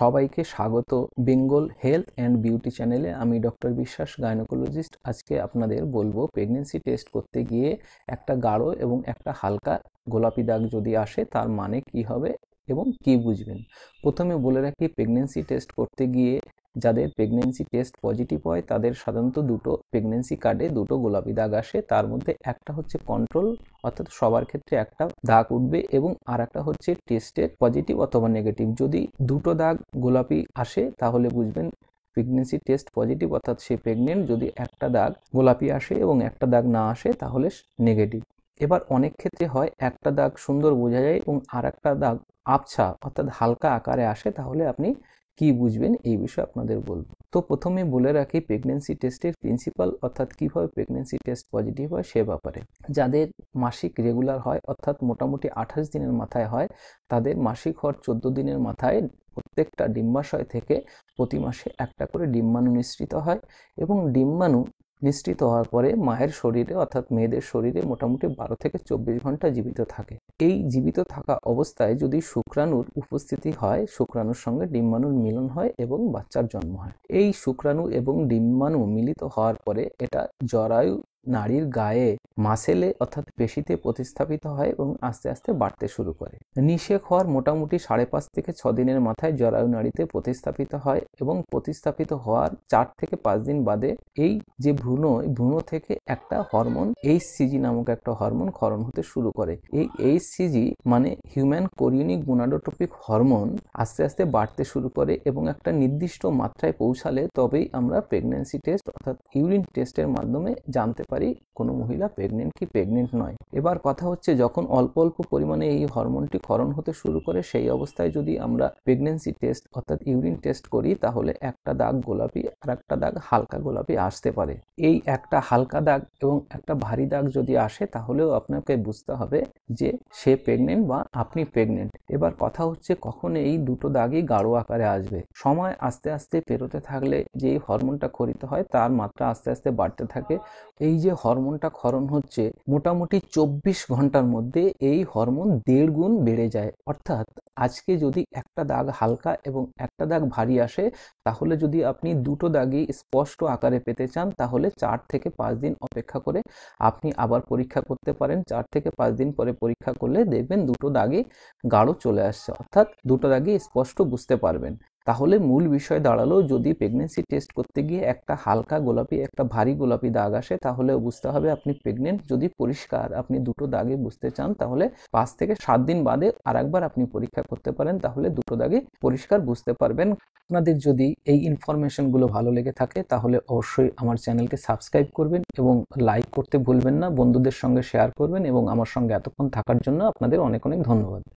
সবাইকে স্বাগত Bengal health and beauty চ্যানেলে আমি ডক্টর বিশ্বাস গাইনোকোলজিস্ট আজকে আপনাদের বলবো প্রেগনেন্সি টেস্ট করতে গিয়ে একটা গাঢ় এবং একটা হালকা গোলাপি দাগ যদি আসে তার মানে কি হবে এবং কি বুঝবেন প্রথমে বলে রাখি প্রেগনেন্সি টেস্ট করতে গিয়ে যাদের প্রেগনেন্সি টেস্ট পজিটিভ হয় তাদের সাধারণত দুটো প্রেগনেন্সি কার্ডে দুটো গোলাপি দাগ আসে তার মধ্যে একটা হচ্ছে কন্ট্রোল অর্থাৎ সবার ক্ষেত্রে একটা দাগ উঠবে এবং আর একটা হচ্ছে টেস্টের পজিটিভ অথবা নেগেটিভ যদি দুটো দাগ গোলাপি আসে তাহলে বুঝবেন প্রেগনেন্সি টেস্ট পজিটিভ অর্থাৎ সে প্রেগনেন্ট যদি একটা দাগ গোলাপি আসে এবং একটা দাগ না আসে তাহলে নেগেটিভ এবার অনেক ক্ষেত্রে হয় একটা দাগ সুন্দর বোঝা যায় এবং আর একটা দাগ আবছা অর্থাৎ হালকা আকারে আসে তাহলে আপনি কি বুঝবেন এই বিষয়ে আপনাদের বলবো তো প্রথমে বলে রাখি প্রেগনেন্সি টেস্টের প্রিন্সিপাল অর্থাৎ কিভাবে প্রেগনেন্সি টেস্ট পজিটিভ হয় সে ব্যাপারে যাদের মাসিক রেগুলার হয় অর্থাৎ মোটামুটি আঠাশ দিনের মাথায় হয় তাদের মাসিক হওয়ার চোদ্দ দিনের মাথায় প্রত্যেকটা ডিম্বাশয় থেকে প্রতি মাসে একটা করে ডিম্বাণু নিঃসৃত হয় এবং ডিম্বাণু নিশ্চিত হওয়ার পরে মায়ের শরীরে অর্থাৎ মেয়েদের শরীরে মোটামুটি বারো থেকে চব্বিশ ঘন্টা জীবিত থাকে এই জীবিত থাকা অবস্থায় যদি শুক্রাণুর উপস্থিতি হয় শুক্রাণুর সঙ্গে ডিম্বাণুর মিলন হয় এবং বাচ্চার জন্ম হয় এই শুক্রাণু এবং ডিম্বাণু মিলিত হওয়ার পরে এটা জরায়ু নারীর গায়ে মাসেলে অর্থাৎ পেশিতে প্রতিস্থাপিত হয় এবং আস্তে আস্তে বাড়তে শুরু করে নিষেক হওয়ার মোটামুটি সাড়ে পাঁচ থেকে ছ দিনের মাথায় জরায়ু নারীতে প্রতিস্থাপিত হয় এবং প্রতিস্থাপিত হওয়ার চার থেকে পাঁচ দিন বাদে এই যে ভ্রূণ ভ্রূণ থেকে একটা হরমোন এইচ সিজি নামক একটা হরমোন ক্ষরণ হতে শুরু করে এই এইচ সিজি মানে হিউম্যান কোরিয়নিক গুনাডোট্রপিক হরমোন আস্তে আস্তে বাড়তে শুরু করে এবং একটা নির্দিষ্ট মাত্রায় পৌঁছালে তবেই আমরা প্রেগন্যান্সি টেস্ট অর্থাৎ ইউরিন টেস্টের মাধ্যমে জানতে পারি কোনো মহিলা প্রেগনেন্ট কি প্রেগনেন্ট নয় এবার কথা হচ্ছে যখন অল্প অল্প পরিমাণে এই হরমোনটি ক্ষরণ হতে শুরু করে সেই অবস্থায় যদি আমরা প্রেগনেন্সি টেস্ট অর্থাৎ ইউরিন টেস্ট করি তাহলে একটা দাগ গোলাপি আর একটা দাগ হালকা গোলাপি আসতে পারে এই একটা হালকা দাগ এবং একটা ভারী দাগ যদি আসে তাহলেও আপনাকে বুঝতে হবে যে সে প্রেগনেন্ট বা আপনি প্রেগনেন্ট এবার কথা হচ্ছে কখন এই দুটো দাগই গাঢ় আকারে আসবে সময় আস্তে আস্তে পেরোতে থাকলে যে হরমোনটা খরিত হয় তার মাত্রা আস্তে আস্তে বাড়তে থাকে এই যে হরমোনটা ক্ষরণ হচ্ছে মোটামুটি চব্বিশ ঘন্টার মধ্যে এই হরমোন দেড় গুণ বেড়ে যায় অর্থাৎ আজকে যদি একটা দাগ হালকা এবং একটা দাগ ভারী আসে তাহলে যদি আপনি দুটো দাগই স্পষ্ট আকারে পেতে চান তাহলে চার থেকে পাঁচ দিন অপেক্ষা করে আপনি আবার পরীক্ষা করতে পারেন চার থেকে পাঁচ দিন পরে পরীক্ষা করলে দেখবেন দুটো দাগই গাঢ় চলে আসছে অর্থাৎ দুটো দাগই স্পষ্ট বুঝতে পারবেন তাহলে মূল বিষয় দাঁড়ালো যদি প্রেগনেন্সি টেস্ট করতে গিয়ে একটা হালকা গোলাপি একটা ভারী গোলাপি দাগ আসে তাহলে বুঝতে হবে আপনি প্রেগনেন্ট যদি পরিষ্কার আপনি দুটো দাগে বুঝতে চান তাহলে পাঁচ থেকে সাত দিন বাদে আর একবার আপনি পরীক্ষা করতে পারেন তাহলে দুটো দাগে পরিষ্কার বুঝতে পারবেন আপনাদের যদি এই ইনফরমেশনগুলো ভালো লেগে থাকে তাহলে অবশ্যই আমার চ্যানেলকে সাবস্ক্রাইব করবেন এবং লাইক করতে ভুলবেন না বন্ধুদের সঙ্গে শেয়ার করবেন এবং আমার সঙ্গে এতক্ষণ থাকার জন্য আপনাদের অনেক অনেক ধন্যবাদ